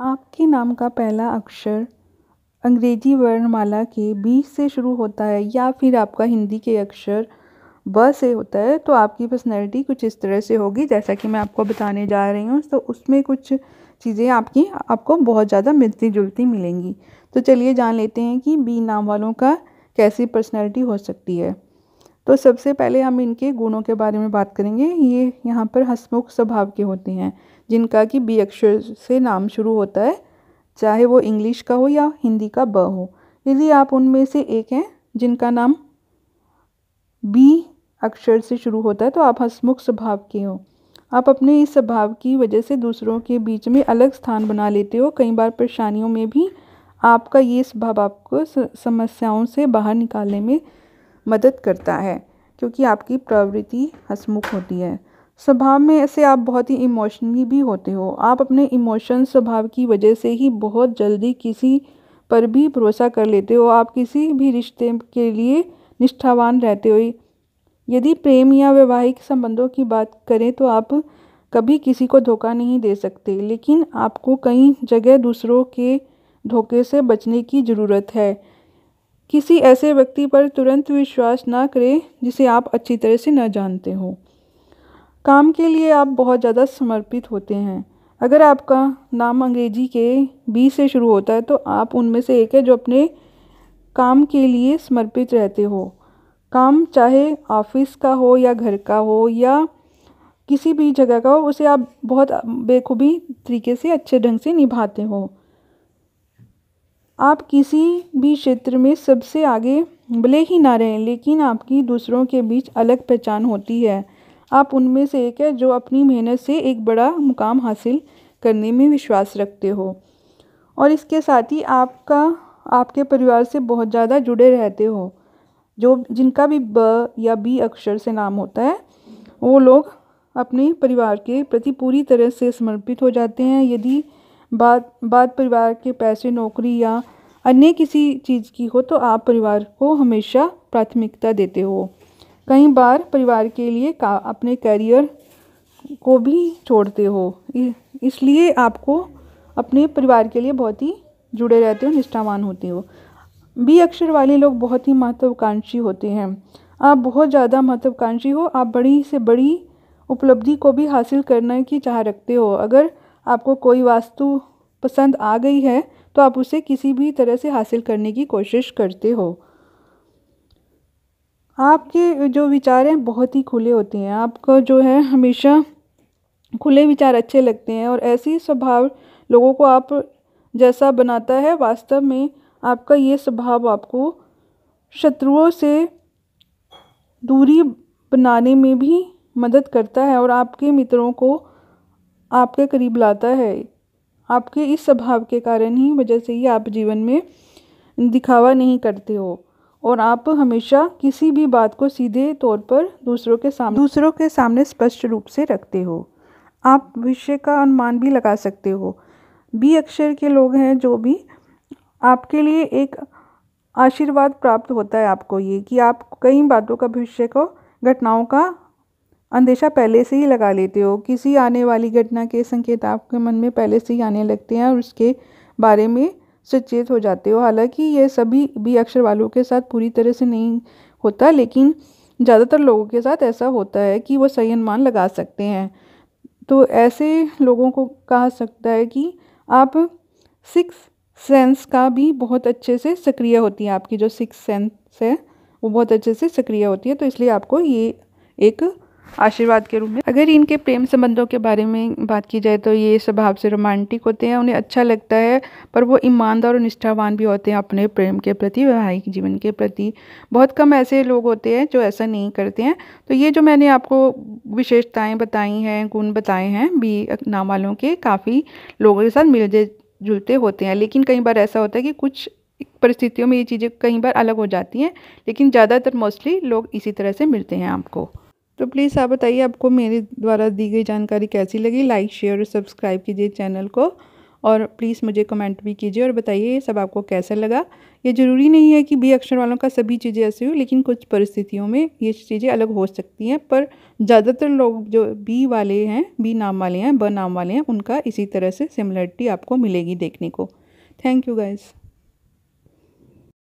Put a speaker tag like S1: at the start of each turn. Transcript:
S1: आपके नाम का पहला अक्षर अंग्रेजी वर्णमाला के बी से शुरू होता है या फिर आपका हिंदी के अक्षर ब से होता है तो आपकी पर्सनैलिटी कुछ इस तरह से होगी जैसा कि मैं आपको बताने जा रही हूँ तो उसमें कुछ चीज़ें आपकी आपको बहुत ज़्यादा मिलती जुलती मिलेंगी तो चलिए जान लेते हैं कि बी नाम वालों का कैसी पर्सनैलिटी हो सकती है तो सबसे पहले हम इनके गुणों के बारे में बात करेंगे ये यहाँ पर हसमुख स्वभाव के होते हैं जिनका कि बी अक्षर से नाम शुरू होता है चाहे वो इंग्लिश का हो या हिंदी का ब हो यदि आप उनमें से एक हैं जिनका नाम बी अक्षर से शुरू होता है तो आप हंसमुख स्वभाव के हो आप अपने इस स्वभाव की वजह से दूसरों के बीच में अलग स्थान बना लेते हो कई बार परेशानियों में भी आपका ये स्वभाव आपको समस्याओं से बाहर निकालने में मदद करता है क्योंकि आपकी प्रवृत्ति हंसमुख होती है स्वभाव में ऐसे आप बहुत ही इमोशनली भी होते हो आप अपने इमोशन स्वभाव की वजह से ही बहुत जल्दी किसी पर भी भरोसा कर लेते हो आप किसी भी रिश्ते के लिए निष्ठावान रहते हो यदि प्रेम या वैवाहिक संबंधों की बात करें तो आप कभी किसी को धोखा नहीं दे सकते लेकिन आपको कई जगह दूसरों के धोखे से बचने की ज़रूरत है किसी ऐसे व्यक्ति पर तुरंत विश्वास ना करें जिसे आप अच्छी तरह से न जानते हो काम के लिए आप बहुत ज़्यादा समर्पित होते हैं अगर आपका नाम अंग्रेजी के बी से शुरू होता है तो आप उनमें से एक है जो अपने काम के लिए समर्पित रहते हो काम चाहे ऑफिस का हो या घर का हो या किसी भी जगह का हो उसे आप बहुत बेखूबी तरीके से अच्छे ढंग से निभाते हो आप किसी भी क्षेत्र में सबसे आगे भले ही ना रहें लेकिन आपकी दूसरों के बीच अलग पहचान होती है आप उनमें से एक है जो अपनी मेहनत से एक बड़ा मुकाम हासिल करने में विश्वास रखते हो और इसके साथ ही आपका आपके परिवार से बहुत ज़्यादा जुड़े रहते हो जो जिनका भी ब या बी अक्षर से नाम होता है वो लोग अपने परिवार के प्रति पूरी तरह से समर्पित हो जाते हैं यदि बात बात परिवार के पैसे नौकरी या अन्य किसी चीज़ की हो तो आप परिवार को हमेशा प्राथमिकता देते हो कई बार परिवार के लिए का अपने करियर को भी छोड़ते हो इसलिए आपको अपने परिवार के लिए बहुत ही जुड़े रहते हो निष्ठावान होते हो बी अक्षर वाले लोग बहुत ही महत्वाकांक्षी होते हैं आप बहुत ज़्यादा महत्वाकांक्षी हो आप बड़ी से बड़ी उपलब्धि को भी हासिल करने की चाह रखते हो अगर आपको कोई वास्तु पसंद आ गई है तो आप उसे किसी भी तरह से हासिल करने की कोशिश करते हो आपके जो विचार हैं बहुत ही खुले होते हैं आपका जो है हमेशा खुले विचार अच्छे लगते हैं और ऐसी स्वभाव लोगों को आप जैसा बनाता है वास्तव में आपका ये स्वभाव आपको शत्रुओं से दूरी बनाने में भी मदद करता है और आपके मित्रों को आपके करीब लाता है आपके इस स्वभाव के कारण ही वजह से ही आप जीवन में दिखावा नहीं करते हो और आप हमेशा किसी भी बात को सीधे तौर पर दूसरों के सामने दूसरों के सामने स्पष्ट रूप से रखते हो आप विषय का अनुमान भी लगा सकते हो बी अक्षर के लोग हैं जो भी आपके लिए एक आशीर्वाद प्राप्त होता है आपको ये कि आप कई बातों का भविष्य को घटनाओं का अंदेशा पहले से ही लगा लेते हो किसी आने वाली घटना के संकेत आपके मन में पहले से ही आने लगते हैं और उसके बारे में सचेत हो जाते हो हालांकि ये सभी भी अक्षर वालों के साथ पूरी तरह से नहीं होता लेकिन ज़्यादातर लोगों के साथ ऐसा होता है कि वो सही अनुमान लगा सकते हैं तो ऐसे लोगों को कहा सकता है कि आप सिक्स सेंस का भी बहुत अच्छे से सक्रिय होती है आपकी जो सिक्स सेंस है वो बहुत अच्छे से सक्रिय होती है तो इसलिए आपको ये एक आशीर्वाद के रूप में अगर इनके प्रेम संबंधों के बारे में बात की जाए तो ये स्वभाव से रोमांटिक होते हैं उन्हें अच्छा लगता है पर वो ईमानदार और निष्ठावान भी होते हैं अपने प्रेम के प्रति वैवाहिक जीवन के प्रति बहुत कम ऐसे लोग होते हैं जो ऐसा नहीं करते हैं तो ये जो मैंने आपको विशेषताएँ बताई हैं गुण बताए हैं बी नाम वालों के काफ़ी लोगों के साथ मिलते जुलते होते हैं लेकिन कई बार ऐसा होता है कि कुछ परिस्थितियों में ये चीज़ें कई बार अलग हो जाती हैं लेकिन ज़्यादातर मोस्टली लोग इसी तरह से मिलते हैं आपको तो प्लीज़ आप बताइए आपको मेरे द्वारा दी गई जानकारी कैसी लगी लाइक शेयर और सब्सक्राइब कीजिए चैनल को और प्लीज़ मुझे कमेंट भी कीजिए और बताइए ये सब आपको कैसा लगा ये ज़रूरी नहीं है कि बी अक्षर वालों का सभी चीज़ें ऐसी हो लेकिन कुछ परिस्थितियों में ये चीज़ें अलग हो सकती हैं पर ज़्यादातर लोग जो बी वाले हैं बी नाम वाले हैं ब नाम वाले हैं उनका इसी तरह से सिमिलरिटी आपको मिलेगी देखने को थैंक यू गाइज़